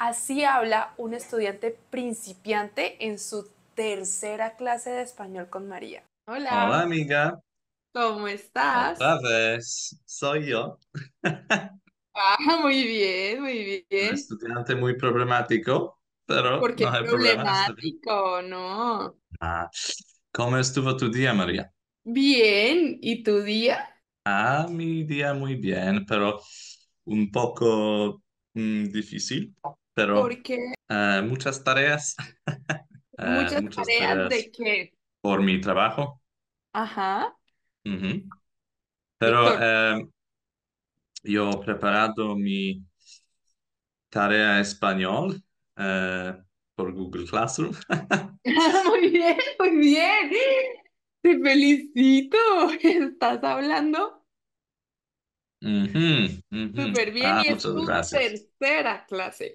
Así habla un estudiante principiante en su tercera clase de español con María. Hola. Hola, amiga. ¿Cómo estás? Vez. soy yo. Ah, muy bien, muy bien. Un estudiante muy problemático, pero ¿Por qué no hay problemático, no? Ah, ¿Cómo estuvo tu día, María? Bien, ¿y tu día? Ah, mi día muy bien, pero un poco mm, difícil pero eh, muchas tareas. Eh, muchas, qué? Por mi trabajo. Ajá. Pero eh, yo he preparado mi tarea español por Google Classroom. muy bien, muy bien. Te felicito. Estás hablando. bien. Ah, y es tu tercera clase.